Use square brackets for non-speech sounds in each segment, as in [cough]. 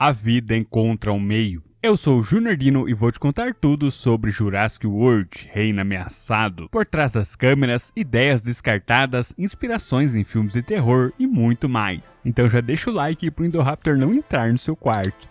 A vida encontra um meio. Eu sou o Junior Dino e vou te contar tudo sobre Jurassic World, Reino Ameaçado, por trás das câmeras, ideias descartadas, inspirações em filmes de terror e muito mais. Então já deixa o like pro Indoraptor não entrar no seu quarto.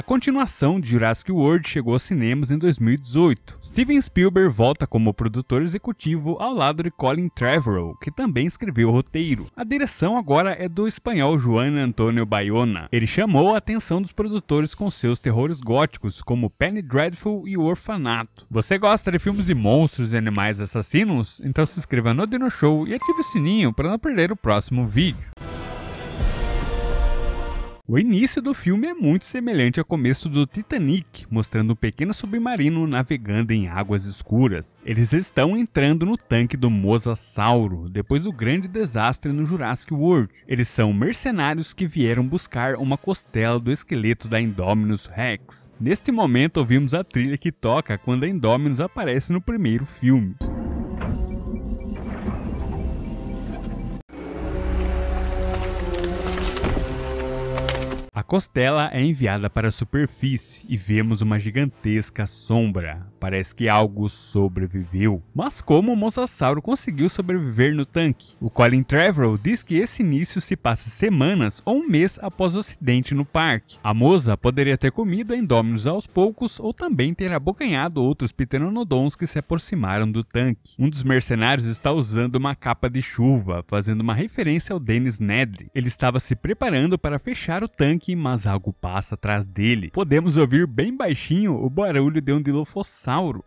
A continuação de Jurassic World chegou aos cinemas em 2018. Steven Spielberg volta como produtor executivo ao lado de Colin Trevorrow, que também escreveu o roteiro. A direção agora é do espanhol Juan Antonio Bayona. Ele chamou a atenção dos produtores com seus terrores góticos, como Penny Dreadful e O Orfanato. Você gosta de filmes de monstros e animais assassinos? Então se inscreva no Dino Show e ative o sininho para não perder o próximo vídeo. O início do filme é muito semelhante ao começo do Titanic, mostrando um pequeno submarino navegando em águas escuras. Eles estão entrando no tanque do Mosasauro, depois do grande desastre no Jurassic World. Eles são mercenários que vieram buscar uma costela do esqueleto da Indominus Rex. Neste momento ouvimos a trilha que toca quando a Indominus aparece no primeiro filme. A costela é enviada para a superfície e vemos uma gigantesca sombra. Parece que algo sobreviveu. Mas como o Mosasauro conseguiu sobreviver no tanque? O Colin Trevorrow diz que esse início se passa semanas ou um mês após o acidente no parque. A moça poderia ter comido Indominus aos poucos ou também ter abocanhado outros pteranodons que se aproximaram do tanque. Um dos mercenários está usando uma capa de chuva, fazendo uma referência ao Dennis Nedry. Ele estava se preparando para fechar o tanque mas algo passa atrás dele. Podemos ouvir bem baixinho o barulho de um dilofossauro.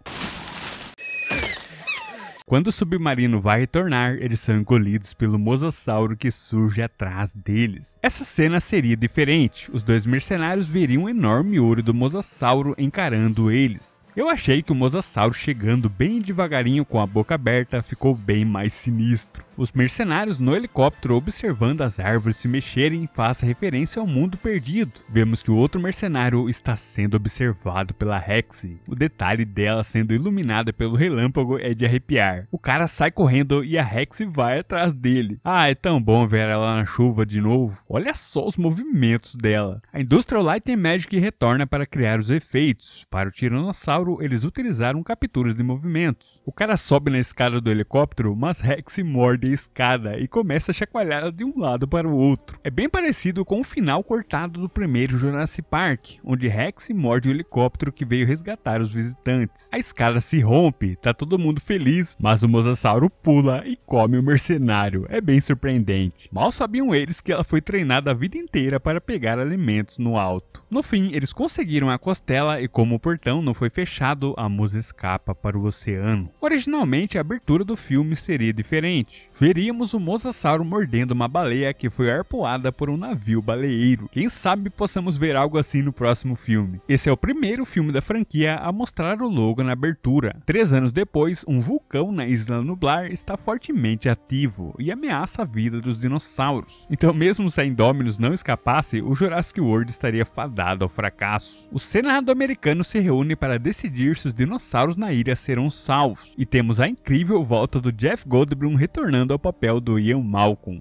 Quando o submarino vai retornar, eles são engolidos pelo mosasauro que surge atrás deles. Essa cena seria diferente, os dois mercenários veriam um enorme olho do mosasauro encarando eles. Eu achei que o mosasauro chegando bem devagarinho com a boca aberta ficou bem mais sinistro. Os mercenários no helicóptero observando as árvores se mexerem faz referência ao mundo perdido. Vemos que o outro mercenário está sendo observado pela Rexy. O detalhe dela sendo iluminada pelo relâmpago é de arrepiar. O cara sai correndo e a Rexy vai atrás dele. Ah, é tão bom ver ela na chuva de novo. Olha só os movimentos dela. A Industrial Light and Magic retorna para criar os efeitos para o Tiranossauro eles utilizaram capturas de movimentos. O cara sobe na escada do helicóptero, mas Rex morde a escada e começa a chacoalhar de um lado para o outro. É bem parecido com o final cortado do primeiro Jurassic Park, onde Rex morde o helicóptero que veio resgatar os visitantes. A escada se rompe, tá todo mundo feliz, mas o mosasauro pula e come o mercenário. É bem surpreendente. Mal sabiam eles que ela foi treinada a vida inteira para pegar alimentos no alto. No fim, eles conseguiram a costela e como o portão não foi fechado, Machado, a musa escapa para o oceano. Originalmente, a abertura do filme seria diferente. Veríamos o mosasauro mordendo uma baleia que foi arpoada por um navio baleeiro. Quem sabe possamos ver algo assim no próximo filme. Esse é o primeiro filme da franquia a mostrar o logo na abertura. Três anos depois, um vulcão na Isla Nublar está fortemente ativo e ameaça a vida dos dinossauros. Então, mesmo se a Indominus não escapasse, o Jurassic World estaria fadado ao fracasso. O Senado americano se reúne para decidir decidir se os dinossauros na ilha serão salvos. E temos a incrível volta do Jeff Goldblum retornando ao papel do Ian Malcolm.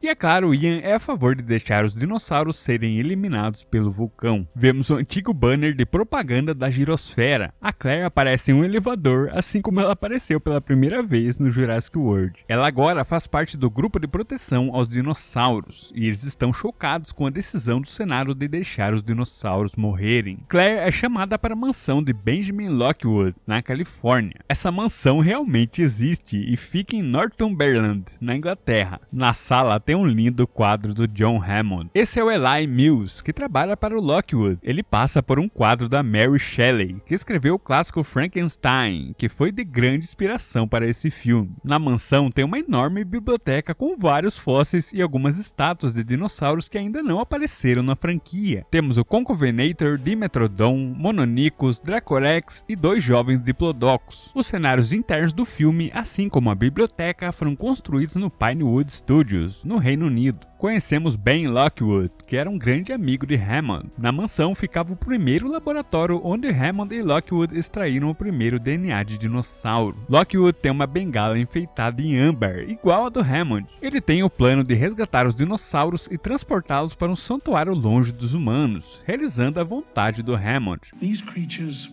E é claro, Ian é a favor de deixar os dinossauros serem eliminados pelo vulcão. Vemos o antigo banner de propaganda da girosfera. A Claire aparece em um elevador, assim como ela apareceu pela primeira vez no Jurassic World. Ela agora faz parte do grupo de proteção aos dinossauros, e eles estão chocados com a decisão do Senado de deixar os dinossauros morrerem. Claire é chamada para a mansão de Benjamin Lockwood, na Califórnia. Essa mansão realmente existe e fica em Northumberland, na Inglaterra. Na sala tem um lindo quadro do John Hammond. Esse é o Eli Mills, que trabalha para o Lockwood. Ele passa por um quadro da Mary Shelley, que escreveu o clássico Frankenstein, que foi de grande inspiração para esse filme. Na mansão tem uma enorme biblioteca com vários fósseis e algumas estátuas de dinossauros que ainda não apareceram na franquia. Temos o Concovenator, Dimetrodon, Mononicus, Dracorex e dois jovens Diplodocus. Os cenários internos do filme, assim como a biblioteca, foram construídos no Pinewood Studios, no no Reino Unido. Conhecemos Ben Lockwood, que era um grande amigo de Hammond. Na mansão ficava o primeiro laboratório onde Hammond e Lockwood extraíram o primeiro DNA de dinossauro. Lockwood tem uma bengala enfeitada em âmbar, igual a do Hammond. Ele tem o plano de resgatar os dinossauros e transportá-los para um santuário longe dos humanos, realizando a vontade do Hammond. These creatures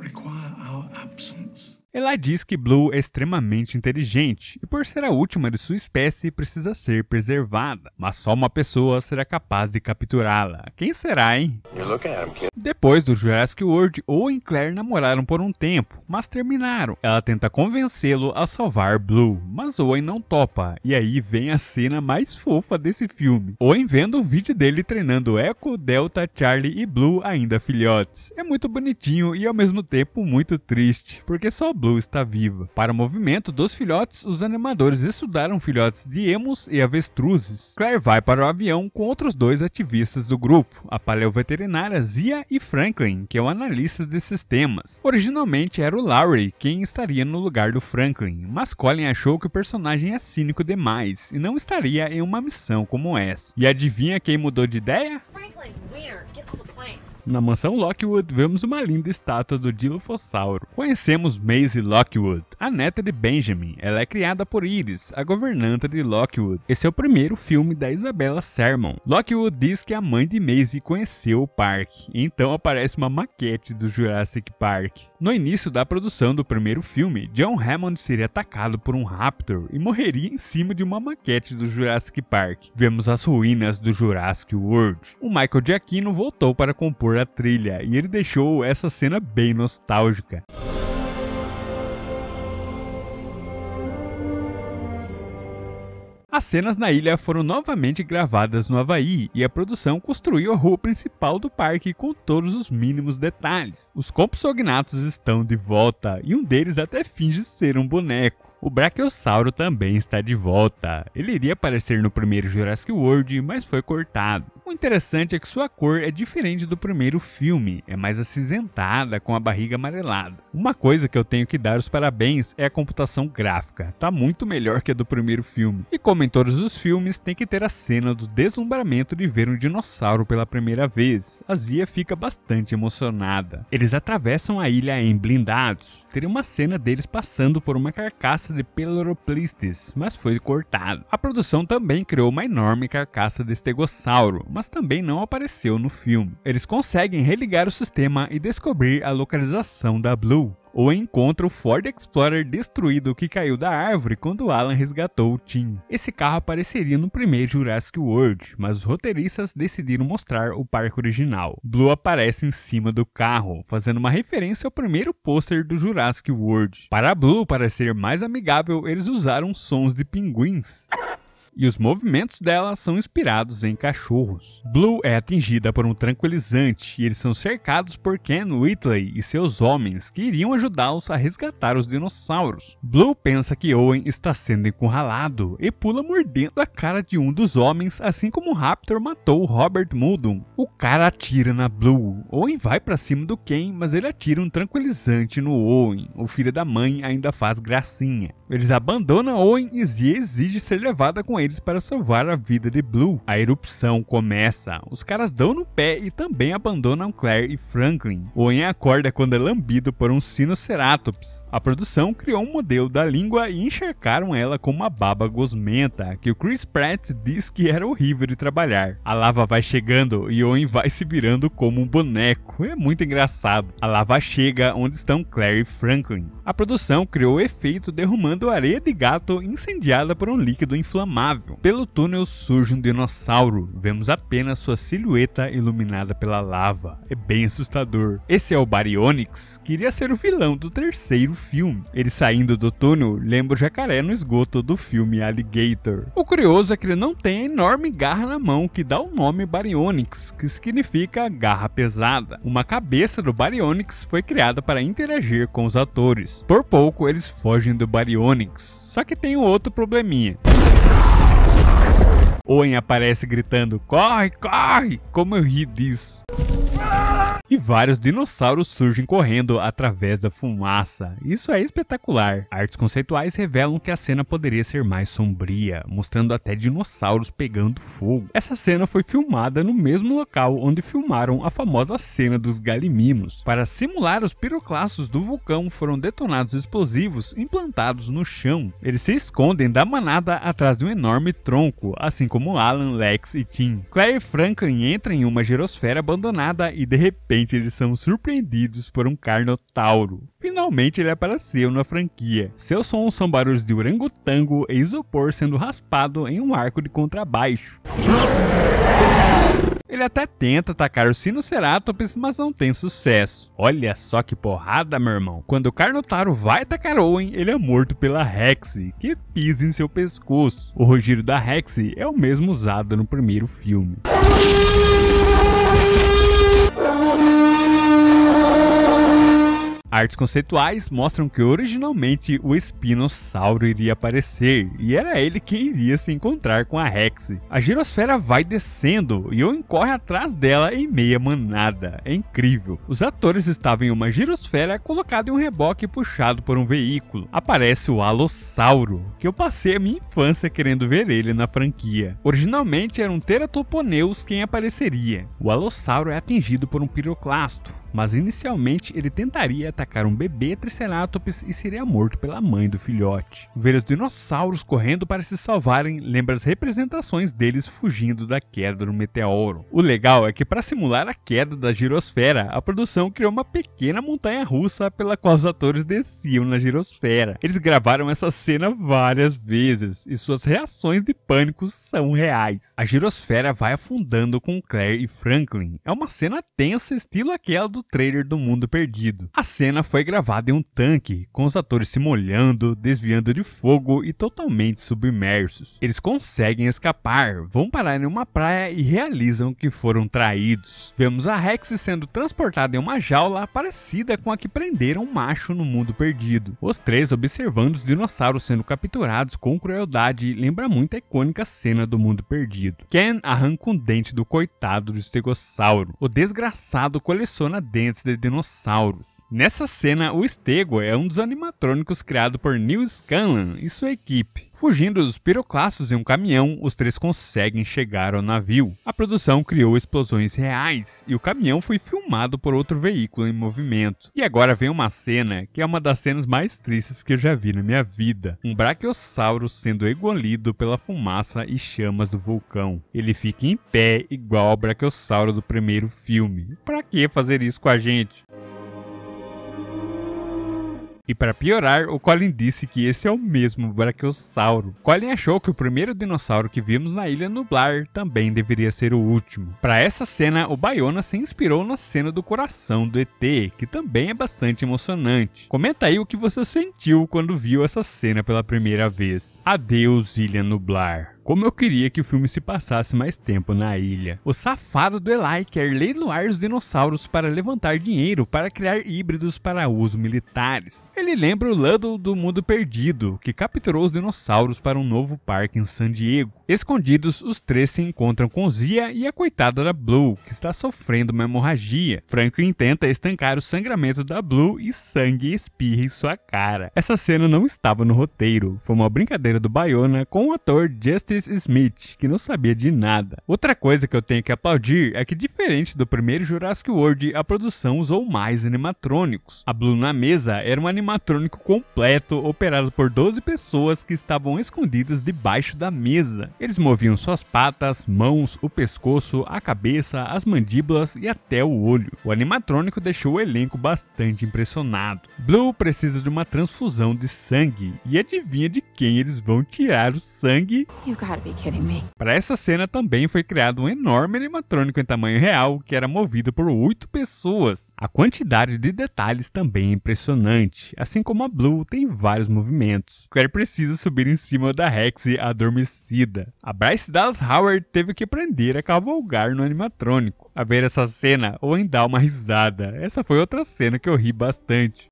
require our absence. Ela diz que Blue é extremamente inteligente e, por ser a última de sua espécie, precisa ser preservada. Mas só uma pessoa será capaz de capturá-la. Quem será, hein? Him, Depois do Jurassic World, Owen e Claire namoraram por um tempo, mas terminaram. Ela tenta convencê-lo a salvar Blue, mas Owen não topa. E aí vem a cena mais fofa desse filme. Owen vendo um vídeo dele treinando Echo, Delta, Charlie e Blue ainda filhotes. É muito bonitinho e ao mesmo tempo muito triste, porque só Blue está viva. Para o movimento dos filhotes, os animadores estudaram filhotes de emus e avestruzes. Claire vai para o avião com outros dois ativistas do grupo, a paleoveterinária Zia e Franklin, que é o um analista de sistemas. Originalmente era o Larry quem estaria no lugar do Franklin, mas Colin achou que o personagem é cínico demais e não estaria em uma missão como essa. E adivinha quem mudou de ideia? Franklin, Wiener, get na mansão Lockwood, vemos uma linda estátua do Dilophosaurus. Conhecemos Maisie Lockwood, a neta de Benjamin. Ela é criada por Iris, a governanta de Lockwood. Esse é o primeiro filme da Isabella Sermon. Lockwood diz que a mãe de Maisie conheceu o parque, então aparece uma maquete do Jurassic Park. No início da produção do primeiro filme, John Hammond seria atacado por um raptor e morreria em cima de uma maquete do Jurassic Park. Vemos as ruínas do Jurassic World. O Michael Giacchino voltou para compor a trilha e ele deixou essa cena bem nostálgica. As cenas na ilha foram novamente gravadas no Havaí e a produção construiu a rua principal do parque com todos os mínimos detalhes. Os compsognatos estão de volta e um deles até finge ser um boneco. O Brachiosauro também está de volta. Ele iria aparecer no primeiro Jurassic World, mas foi cortado. O interessante é que sua cor é diferente do primeiro filme, é mais acinzentada, com a barriga amarelada. Uma coisa que eu tenho que dar os parabéns é a computação gráfica, tá muito melhor que a do primeiro filme. E como em todos os filmes, tem que ter a cena do deslumbramento de ver um dinossauro pela primeira vez. A Zia fica bastante emocionada. Eles atravessam a ilha em blindados. Teria uma cena deles passando por uma carcaça de Peloroplistes, mas foi cortado. A produção também criou uma enorme carcaça de Stegossauro, mas também não apareceu no filme. Eles conseguem religar o sistema e descobrir a localização da Blue ou encontra o Ford Explorer destruído que caiu da árvore quando Alan resgatou o Tim. Esse carro apareceria no primeiro Jurassic World, mas os roteiristas decidiram mostrar o parque original. Blue aparece em cima do carro, fazendo uma referência ao primeiro pôster do Jurassic World. Para Blue parecer mais amigável, eles usaram sons de pinguins e os movimentos dela são inspirados em cachorros. Blue é atingida por um tranquilizante e eles são cercados por Ken Whitley e seus homens que iriam ajudá-los a resgatar os dinossauros. Blue pensa que Owen está sendo encurralado e pula mordendo a cara de um dos homens, assim como Raptor matou Robert Muldoon. O cara atira na Blue. Owen vai para cima do Ken, mas ele atira um tranquilizante no Owen. O filho da mãe ainda faz gracinha. Eles abandonam Owen e Zia exige ser levada com eles para salvar a vida de Blue. A erupção começa. Os caras dão no pé e também abandonam Claire e Franklin. Owen acorda quando é lambido por um Sinoceratops. A produção criou um modelo da língua e encharcaram ela com uma baba gosmenta, que o Chris Pratt diz que era horrível de trabalhar. A lava vai chegando e Owen vai se virando como um boneco. É muito engraçado. A lava chega onde estão Claire e Franklin. A produção criou o efeito derrumando do areia de gato é incendiada por um líquido inflamável. Pelo túnel surge um dinossauro. Vemos apenas sua silhueta iluminada pela lava. É bem assustador. Esse é o Baryonyx, que iria ser o vilão do terceiro filme. Ele saindo do túnel lembra o jacaré no esgoto do filme Alligator. O curioso é que ele não tem a enorme garra na mão que dá o nome Baryonyx, que significa garra pesada. Uma cabeça do Baryonyx foi criada para interagir com os atores. Por pouco eles fogem do Baryonyx só que tem um outro probleminha. Owen aparece gritando: Corre, corre! Como eu ri disso! E vários dinossauros surgem correndo através da fumaça. Isso é espetacular. Artes conceituais revelam que a cena poderia ser mais sombria, mostrando até dinossauros pegando fogo. Essa cena foi filmada no mesmo local onde filmaram a famosa cena dos galimimos. Para simular os piroclastos do vulcão, foram detonados explosivos implantados no chão. Eles se escondem da manada atrás de um enorme tronco, assim como como Alan, Lex e Tim. Claire e Franklin entram em uma girosfera abandonada e de repente eles são surpreendidos por um Carnotauro. Finalmente ele apareceu na franquia. Seus sons são barulhos de orangotango e isopor sendo raspado em um arco de contrabaixo. Ele até tenta atacar tá, o Sinoceratops, mas não tem sucesso. Olha só que porrada, meu irmão. Quando o Carnotaro vai atacar Owen, ele é morto pela Rexy, que pisa em seu pescoço. O rugido da Rexy é o mesmo usado no primeiro filme. Artes conceituais mostram que originalmente o espinossauro iria aparecer e era ele quem iria se encontrar com a Rex. A girosfera vai descendo e Owen corre atrás dela em meia manada. É incrível. Os atores estavam em uma girosfera colocada em um reboque puxado por um veículo. Aparece o Alossauro, que eu passei a minha infância querendo ver ele na franquia. Originalmente era um Teratoponeus quem apareceria. O Alossauro é atingido por um piroclasto, mas inicialmente ele tentaria atacar um bebê Triceratops e seria morto pela mãe do filhote. Ver os dinossauros correndo para se salvarem lembra as representações deles fugindo da queda do meteoro. O legal é que para simular a queda da girosfera, a produção criou uma pequena montanha russa pela qual os atores desciam na girosfera. Eles gravaram essa cena várias vezes e suas reações de pânico são reais. A girosfera vai afundando com Claire e Franklin. É uma cena tensa, estilo aquela do trailer do Mundo Perdido. A cena foi gravada em um tanque, com os atores se molhando, desviando de fogo e totalmente submersos. Eles conseguem escapar, vão parar em uma praia e realizam que foram traídos. Vemos a Rex sendo transportada em uma jaula parecida com a que prenderam um macho no Mundo Perdido. Os três observando os dinossauros sendo capturados com crueldade lembra muito a icônica cena do Mundo Perdido. Ken arranca um dente do coitado do estegossauro. O desgraçado coleciona dentes de dinossauros. Nessa cena, o Stego é um dos animatrônicos criado por Neil Scanlan e sua equipe. Fugindo dos piroclastos em um caminhão, os três conseguem chegar ao navio. A produção criou explosões reais e o caminhão foi filmado por outro veículo em movimento. E agora vem uma cena que é uma das cenas mais tristes que eu já vi na minha vida: um brachiosauro sendo engolido pela fumaça e chamas do vulcão. Ele fica em pé igual ao brachiosauro do primeiro filme. Para que fazer isso com a gente? E para piorar, o Colin disse que esse é o mesmo Brachiosauro. Colin achou que o primeiro dinossauro que vimos na Ilha Nublar também deveria ser o último. Para essa cena, o Bayona se inspirou na cena do coração do ET, que também é bastante emocionante. Comenta aí o que você sentiu quando viu essa cena pela primeira vez. Adeus, Ilha Nublar. Como eu queria que o filme se passasse mais tempo na ilha. O safado do Eli quer leiloar os dinossauros para levantar dinheiro para criar híbridos para uso militares. Ele lembra o Ludlow do Mundo Perdido, que capturou os dinossauros para um novo parque em San Diego. Escondidos, os três se encontram com Zia e a coitada da Blue, que está sofrendo uma hemorragia. Franklin tenta estancar o sangramento da Blue e sangue espirra em sua cara. Essa cena não estava no roteiro, foi uma brincadeira do Bayona com o ator Justin Curtis Smith, que não sabia de nada. Outra coisa que eu tenho que aplaudir é que, diferente do primeiro Jurassic World, a produção usou mais animatrônicos. A Blue na mesa era um animatrônico completo, operado por 12 pessoas que estavam escondidas debaixo da mesa. Eles moviam suas patas, mãos, o pescoço, a cabeça, as mandíbulas e até o olho. O animatrônico deixou o elenco bastante impressionado. Blue precisa de uma transfusão de sangue, e adivinha de quem eles vão tirar o sangue? You para essa cena também foi criado um enorme animatrônico em tamanho real que era movido por oito pessoas. A quantidade de detalhes também é impressionante, assim como a Blue tem vários movimentos. Claire precisa subir em cima da Rexy adormecida. A Bryce Dallas Howard teve que aprender a cavalgar no animatrônico. A ver essa cena ou em dar uma risada. Essa foi outra cena que eu ri bastante.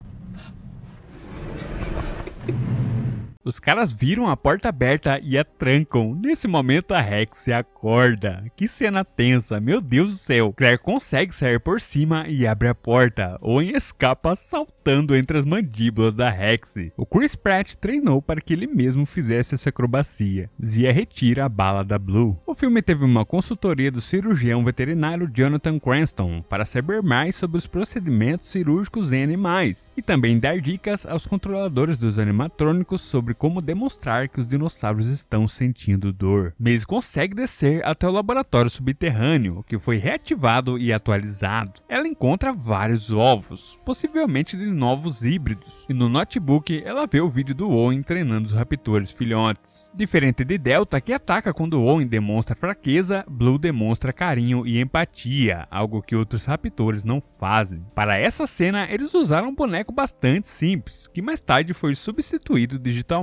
Os caras viram a porta aberta e a trancam. Nesse momento, a Rex se acorda. Que cena tensa, meu Deus do céu. Claire consegue sair por cima e abre a porta. Owen escapa saltando entre as mandíbulas da Rex. O Chris Pratt treinou para que ele mesmo fizesse essa acrobacia. Zia retira a bala da Blue. O filme teve uma consultoria do cirurgião veterinário Jonathan Cranston para saber mais sobre os procedimentos cirúrgicos em animais e também dar dicas aos controladores dos animatrônicos sobre sobre como demonstrar que os dinossauros estão sentindo dor. Maze consegue descer até o laboratório subterrâneo, que foi reativado e atualizado. Ela encontra vários ovos, possivelmente de novos híbridos, e no notebook ela vê o vídeo do Owen treinando os raptores filhotes. Diferente de Delta, que ataca quando Owen demonstra fraqueza, Blue demonstra carinho e empatia, algo que outros raptores não fazem. Para essa cena, eles usaram um boneco bastante simples, que mais tarde foi substituído digitalmente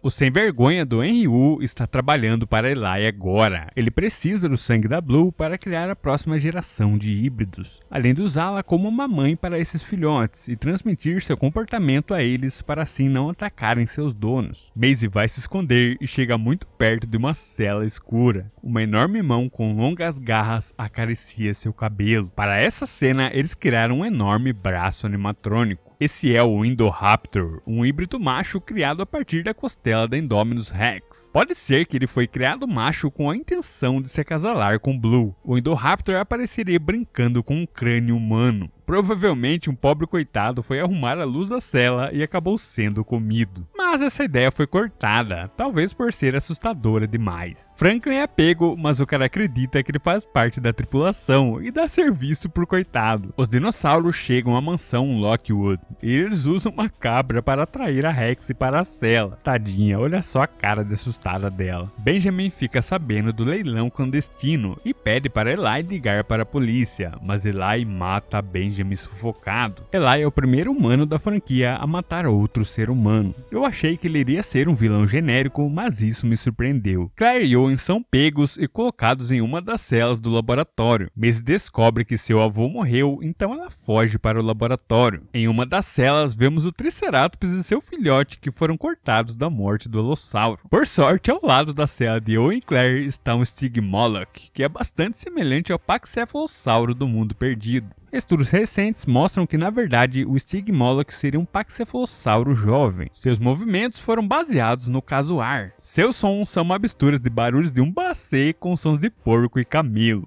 o sem vergonha do Henry Wu está trabalhando para Eli agora. Ele precisa do sangue da Blue para criar a próxima geração de híbridos, além de usá-la como uma mãe para esses filhotes e transmitir seu comportamento a eles para assim não atacarem seus donos. Maisie vai se esconder e chega muito perto de uma cela escura. Uma enorme mão com longas garras acaricia seu cabelo. Para essa cena, eles criaram um enorme braço animatrônico. Esse é o Indoraptor, um híbrido macho criado a partir da costela da Indominus rex. Pode ser que ele foi criado macho com a intenção de se acasalar com Blue. O Indoraptor apareceria brincando com um crânio humano. Provavelmente um pobre coitado foi arrumar a luz da cela e acabou sendo comido. Mas essa ideia foi cortada, talvez por ser assustadora demais. Franklin é pego, mas o cara acredita que ele faz parte da tripulação e dá serviço pro coitado. Os dinossauros chegam à mansão Lockwood e eles usam uma cabra para atrair a Rex para a cela. Tadinha, olha só a cara de assustada dela. Benjamin fica sabendo do leilão clandestino e pede para Eli ligar para a polícia, mas Eli mata Benjamin me sufocado. Eli é, é o primeiro humano da franquia a matar outro ser humano. Eu achei que ele iria ser um vilão genérico, mas isso me surpreendeu. Claire e Owen são pegos e colocados em uma das celas do laboratório. Mas descobre que seu avô morreu, então ela foge para o laboratório. Em uma das celas, vemos o Triceratops e seu filhote que foram cortados da morte do Alossauro. Por sorte, ao lado da cela de Owen e Claire está um Stigmoloch, que é bastante semelhante ao Pachycephalossauro do Mundo Perdido. Estudos recentes mostram que, na verdade, o Stigmoloch seria um paxefalossauro jovem. Seus movimentos foram baseados no caso ar. Seus sons são uma mistura de barulhos de um bacê com sons de porco e camelo.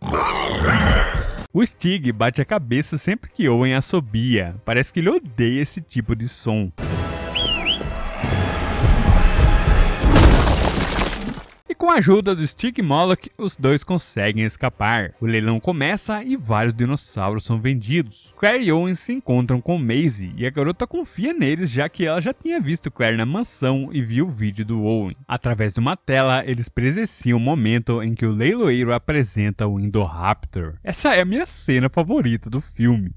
O Stig bate a cabeça sempre que Owen assobia. Parece que ele odeia esse tipo de som. Com a ajuda do Stick Moloch, os dois conseguem escapar. O leilão começa e vários dinossauros são vendidos. Claire e Owen se encontram com Maisie e a garota confia neles já que ela já tinha visto Claire na mansão e viu o vídeo do Owen. Através de uma tela, eles presenciam o momento em que o leiloeiro apresenta o Indoraptor. Essa é a minha cena favorita do filme.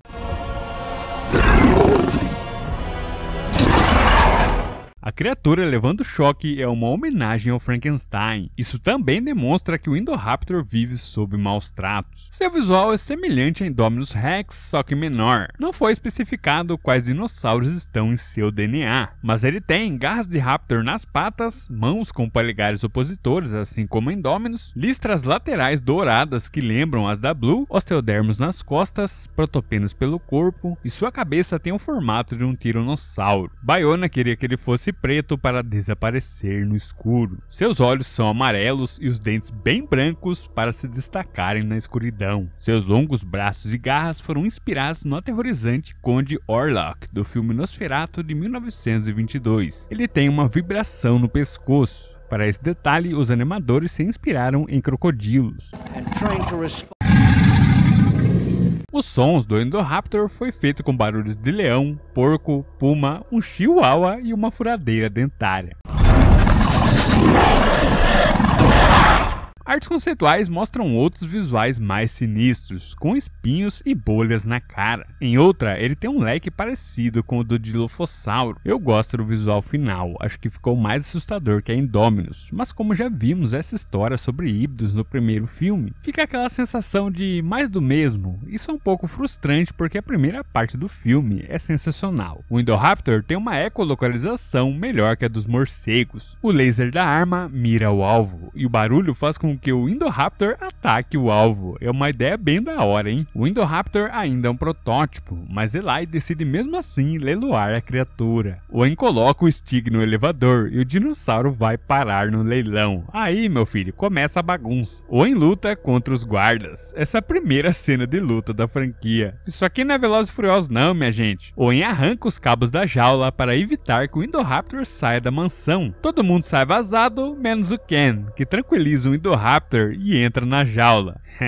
A criatura levando choque é uma homenagem ao Frankenstein. Isso também demonstra que o Indoraptor vive sob maus tratos. Seu visual é semelhante a Indominus Rex, só que menor. Não foi especificado quais dinossauros estão em seu DNA, mas ele tem garras de raptor nas patas, mãos com polegares opositores, assim como Indominus, listras laterais douradas que lembram as da Blue, osteodermos nas costas, protopenos pelo corpo e sua cabeça tem o formato de um tiranossauro. Bayona queria que ele fosse preto para desaparecer no escuro. Seus olhos são amarelos e os dentes bem brancos para se destacarem na escuridão. Seus longos braços e garras foram inspirados no aterrorizante Conde Orlok do filme Nosferatu de 1922. Ele tem uma vibração no pescoço. Para esse detalhe, os animadores se inspiraram em crocodilos. Os sons do Endoraptor foi feito com barulhos de leão, porco, puma, um chihuahua e uma furadeira dentária. Artes conceituais mostram outros visuais mais sinistros, com espinhos e bolhas na cara. Em outra, ele tem um leque parecido com o do Dilophosaurus. Eu gosto do visual final, acho que ficou mais assustador que a Indominus, mas como já vimos essa história sobre híbridos no primeiro filme, fica aquela sensação de mais do mesmo. Isso é um pouco frustrante porque a primeira parte do filme é sensacional. O Indoraptor tem uma ecolocalização melhor que a dos morcegos. O laser da arma mira o alvo e o barulho faz com que o Indoraptor ataque o alvo. É uma ideia bem da hora, hein? O Indoraptor ainda é um protótipo, mas Eli decide mesmo assim leiloar a criatura. Owen coloca o Stig no elevador e o dinossauro vai parar no leilão. Aí, meu filho, começa a bagunça. Owen luta contra os guardas. Essa é a primeira cena de luta da franquia. Isso aqui não é Velozes e Furiosos não, minha gente. Owen arranca os cabos da jaula para evitar que o Indoraptor saia da mansão. Todo mundo sai vazado, menos o Ken, que tranquiliza o Indoraptor Raptor e entra na jaula. [laughs]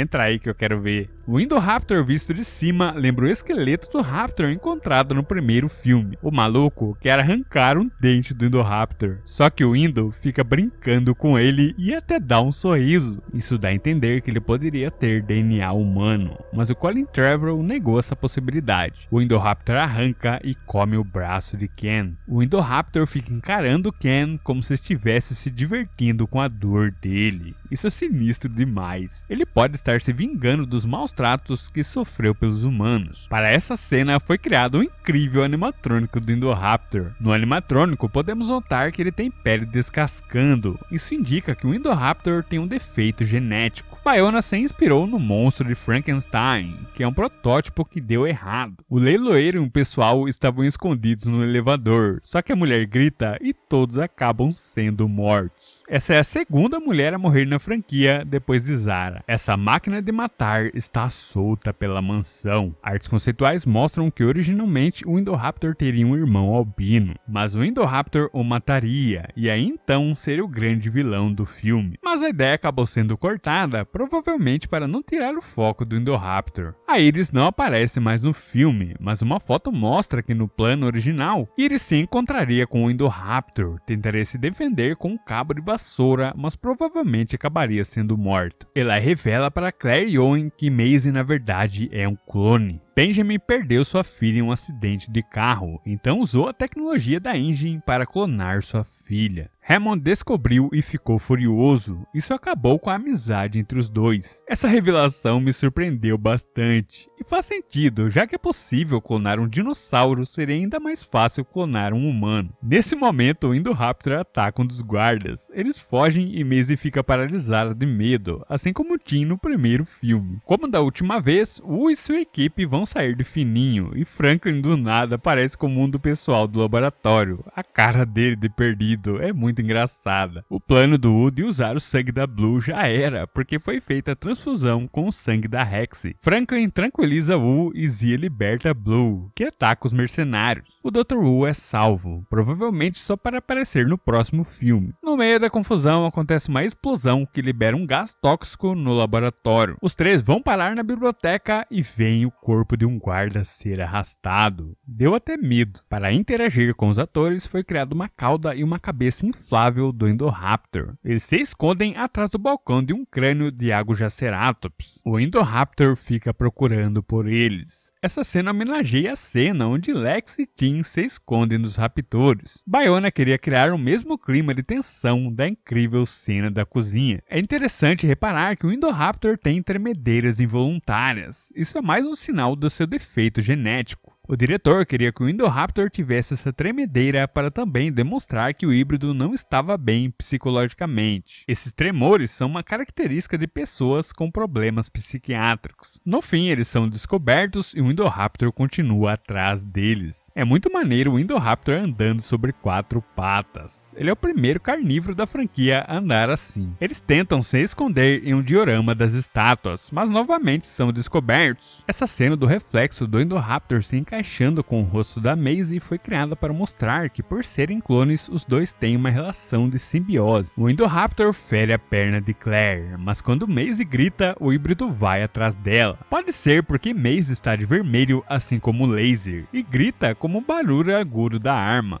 Entra aí que eu quero ver. O Indoraptor visto de cima lembra o esqueleto do Raptor encontrado no primeiro filme. O maluco quer arrancar um dente do Indoraptor, só que o Indo fica brincando com ele e até dá um sorriso. Isso dá a entender que ele poderia ter DNA humano, mas o Colin Trevorrow negou essa possibilidade. O Indoraptor arranca e come o braço de Ken. O Indoraptor fica encarando Ken como se estivesse se divertindo com a dor dele. Isso é sinistro demais. Ele pode estar se vingando dos maus tratos que sofreu pelos humanos. Para essa cena foi criado um incrível animatrônico do Indoraptor. No animatrônico podemos notar que ele tem pele descascando. Isso indica que o Indoraptor tem um defeito genético. Bayona se inspirou no monstro de Frankenstein, que é um protótipo que deu errado. O leiloeiro e o pessoal estavam escondidos no elevador, só que a mulher grita e todos acabam sendo mortos. Essa é a segunda mulher a morrer na franquia depois de Zara. Essa máquina de matar está solta pela mansão. Artes conceituais mostram que originalmente o Indoraptor teria um irmão albino, mas o Indoraptor o mataria e aí é então seria o grande vilão do filme. Mas a ideia acabou sendo cortada provavelmente para não tirar o foco do Indoraptor. A Iris não aparece mais no filme, mas uma foto mostra que no plano original, Iris se encontraria com o Indoraptor, tentaria se defender com um cabo de vassoura, mas provavelmente acabaria sendo morto. Ela revela para Claire Owen que Maisie na verdade é um clone. Benjamin perdeu sua filha em um acidente de carro, então usou a tecnologia da Engine para clonar sua filha. Hammond descobriu e ficou furioso. Isso acabou com a amizade entre os dois. Essa revelação me surpreendeu bastante. E faz sentido, já que é possível clonar um dinossauro, seria ainda mais fácil clonar um humano. Nesse momento, o Indoraptor ataca um dos guardas. Eles fogem e Maisie fica paralisada de medo, assim como tinha no primeiro filme. Como da última vez, Wu e sua equipe vão sair de fininho e Franklin do nada aparece com o mundo pessoal do laboratório. A cara dele de perdido é muito muito engraçada. O plano do Wood de usar o sangue da Blue já era, porque foi feita a transfusão com o sangue da Rexy. Franklin tranquiliza Wu e Zia liberta Blue, que ataca os mercenários. O Dr. Wu é salvo, provavelmente só para aparecer no próximo filme. No meio da confusão acontece uma explosão que libera um gás tóxico no laboratório. Os três vão parar na biblioteca e veem o corpo de um guarda ser arrastado. Deu até medo. Para interagir com os atores foi criada uma cauda e uma cabeça inflável do Indoraptor. Eles se escondem atrás do balcão de um crânio de Agujaceratops. O Indoraptor fica procurando por eles. Essa cena homenageia a cena onde Lex e Tim se escondem dos raptores. Bayona queria criar o mesmo clima de tensão da incrível cena da cozinha. É interessante reparar que o Indoraptor tem tremedeiras involuntárias. Isso é mais um sinal do seu defeito genético. O diretor queria que o Indoraptor tivesse essa tremedeira para também demonstrar que o híbrido não estava bem psicologicamente. Esses tremores são uma característica de pessoas com problemas psiquiátricos. No fim, eles são descobertos e o Indoraptor continua atrás deles. É muito maneiro o Indoraptor andando sobre quatro patas. Ele é o primeiro carnívoro da franquia a andar assim. Eles tentam se esconder em um diorama das estátuas, mas novamente são descobertos. Essa cena do reflexo do Indoraptor se encaixa encaixando com o rosto da Maisie foi criada para mostrar que, por serem clones, os dois têm uma relação de simbiose. O Indoraptor fere a perna de Claire, mas quando Maisie grita, o híbrido vai atrás dela. Pode ser porque Maisie está de vermelho, assim como Laser, e grita como o barulho agudo da arma.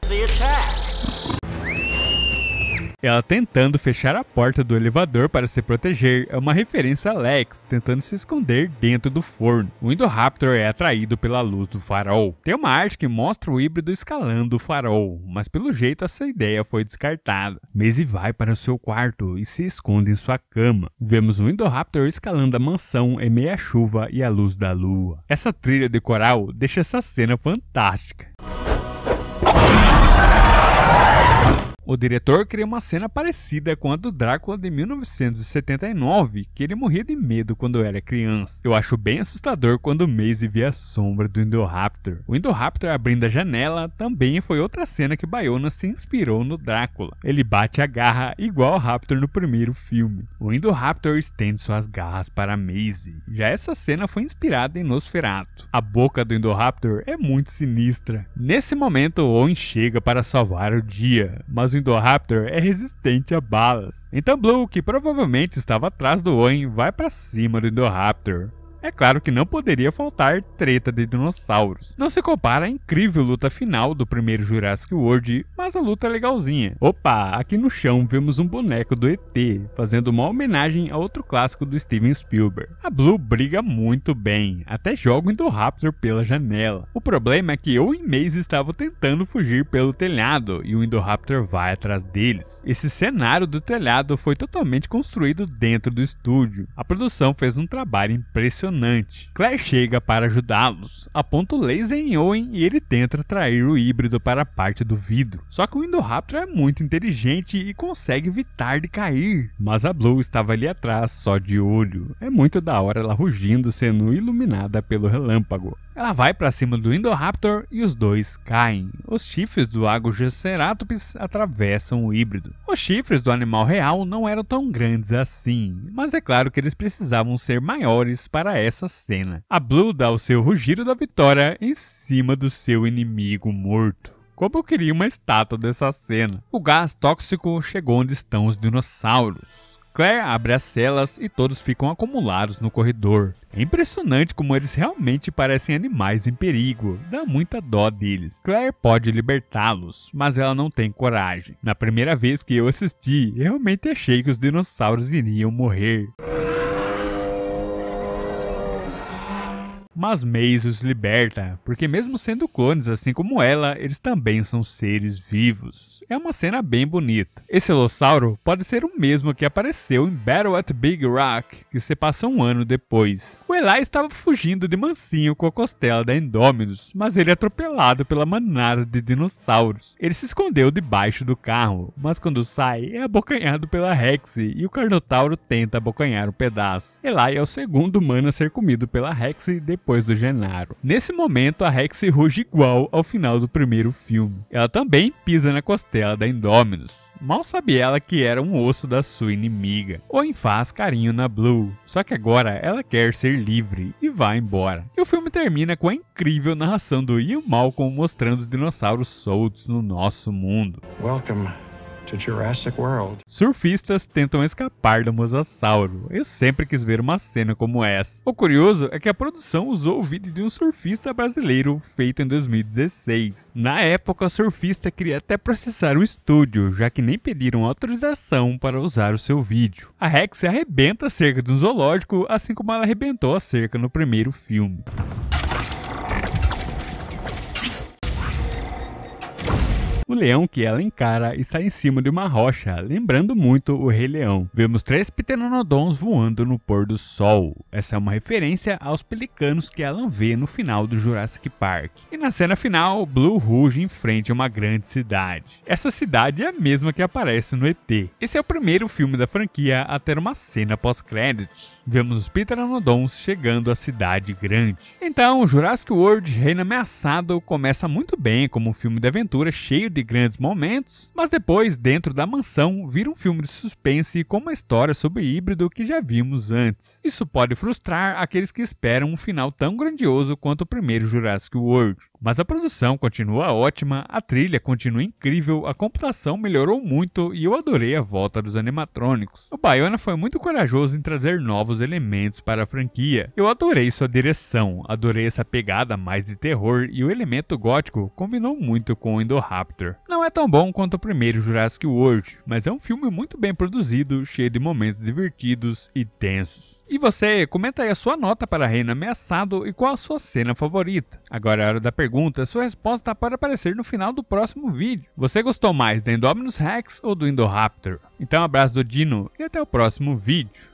Ela tentando fechar a porta do elevador para se proteger é uma referência a Lex tentando se esconder dentro do forno. O Indoraptor é atraído pela luz do farol. Tem uma arte que mostra o híbrido escalando o farol, mas pelo jeito essa ideia foi descartada. Maisie vai para o seu quarto e se esconde em sua cama. Vemos o Indoraptor escalando a mansão em meia chuva e a luz da lua. Essa trilha de coral deixa essa cena fantástica. O diretor cria uma cena parecida com a do Drácula de 1979, que ele morria de medo quando era criança. Eu acho bem assustador quando Maisie vê a sombra do Indoraptor. O Indoraptor abrindo a janela também foi outra cena que Bayona se inspirou no Drácula. Ele bate a garra igual ao Raptor no primeiro filme. O Indoraptor estende suas garras para Maisie. Já essa cena foi inspirada em Nosferatu. A boca do Indoraptor é muito sinistra. Nesse momento, Owen chega para salvar o dia, mas o Indoraptor é resistente a balas. Então Blue, que provavelmente estava atrás do Owen, vai para cima do Indoraptor. É claro que não poderia faltar treta de dinossauros. Não se compara à incrível luta final do primeiro Jurassic World, mas a luta é legalzinha. Opa, aqui no chão vemos um boneco do ET, fazendo uma homenagem a outro clássico do Steven Spielberg. A Blue briga muito bem, até joga o Indoraptor pela janela. O problema é que eu e Maze estavam tentando fugir pelo telhado e o Indoraptor vai atrás deles. Esse cenário do telhado foi totalmente construído dentro do estúdio. A produção fez um trabalho impressionante impressionante. Claire chega para ajudá-los, aponta o laser em Owen e ele tenta atrair o híbrido para a parte do vidro. Só que o Indoraptor é muito inteligente e consegue evitar de cair. Mas a Blue estava ali atrás, só de olho. É muito da hora ela rugindo sendo iluminada pelo relâmpago. Ela vai para cima do Indoraptor e os dois caem. Os chifres do Agogeceratops atravessam o híbrido. Os chifres do animal real não eram tão grandes assim, mas é claro que eles precisavam ser maiores para essa cena. A Blue dá o seu rugido da vitória em cima do seu inimigo morto. Como eu queria uma estátua dessa cena. O gás tóxico chegou onde estão os dinossauros. Claire abre as celas e todos ficam acumulados no corredor. É impressionante como eles realmente parecem animais em perigo, dá muita dó deles. Claire pode libertá-los, mas ela não tem coragem. Na primeira vez que eu assisti, realmente achei que os dinossauros iriam morrer. Mas Maze os liberta, porque mesmo sendo clones assim como ela, eles também são seres vivos. É uma cena bem bonita. Esse Elossauro pode ser o mesmo que apareceu em Battle at Big Rock, que se passa um ano depois. O Eli estava fugindo de mansinho com a costela da Indominus, mas ele é atropelado pela manada de dinossauros. Ele se escondeu debaixo do carro, mas quando sai é abocanhado pela Rexy e o Carnotauro tenta abocanhar o um pedaço. Eli é o segundo humano a ser comido pela Rexy depois depois do Genaro. Nesse momento, a Rex ruge igual ao final do primeiro filme. Ela também pisa na costela da Indominus. Mal sabia ela que era um osso da sua inimiga. Owen faz carinho na Blue, só que agora ela quer ser livre e vai embora. E o filme termina com a incrível narração do Ian Malcolm mostrando os dinossauros soltos no nosso mundo. Welcome Surfistas tentam escapar do mosasauro. Eu sempre quis ver uma cena como essa. O curioso é que a produção usou o vídeo de um surfista brasileiro feito em 2016. Na época, o surfista queria até processar o estúdio, já que nem pediram autorização para usar o seu vídeo. A Rex arrebenta a cerca de um zoológico, assim como ela arrebentou a cerca no primeiro filme. O leão que ela encara está em cima de uma rocha, lembrando muito o Rei Leão. Vemos três pteranodons voando no pôr do sol. Essa é uma referência aos pelicanos que ela vê no final do Jurassic Park. E na cena final, Blue Rouge enfrenta uma grande cidade. Essa cidade é a mesma que aparece no ET. Esse é o primeiro filme da franquia a ter uma cena pós-créditos. Vemos os pteranodons chegando à cidade grande. Então, Jurassic World Reino Ameaçado começa muito bem como um filme de aventura cheio de de grandes momentos, mas depois, dentro da mansão, vira um filme de suspense com uma história sobre híbrido que já vimos antes. Isso pode frustrar aqueles que esperam um final tão grandioso quanto o primeiro Jurassic World. Mas a produção continua ótima, a trilha continua incrível, a computação melhorou muito e eu adorei a volta dos animatrônicos. O Bayona foi muito corajoso em trazer novos elementos para a franquia. Eu adorei sua direção, adorei essa pegada mais de terror e o elemento gótico combinou muito com o Indoraptor. Não é tão bom quanto o primeiro Jurassic World, mas é um filme muito bem produzido, cheio de momentos divertidos e tensos. E você, comenta aí a sua nota para Reino Ameaçado e qual a sua cena favorita. Agora é a hora da pergunta, sua resposta pode aparecer no final do próximo vídeo. Você gostou mais do Indominus Rex ou do Indoraptor? Então um abraço do Dino e até o próximo vídeo.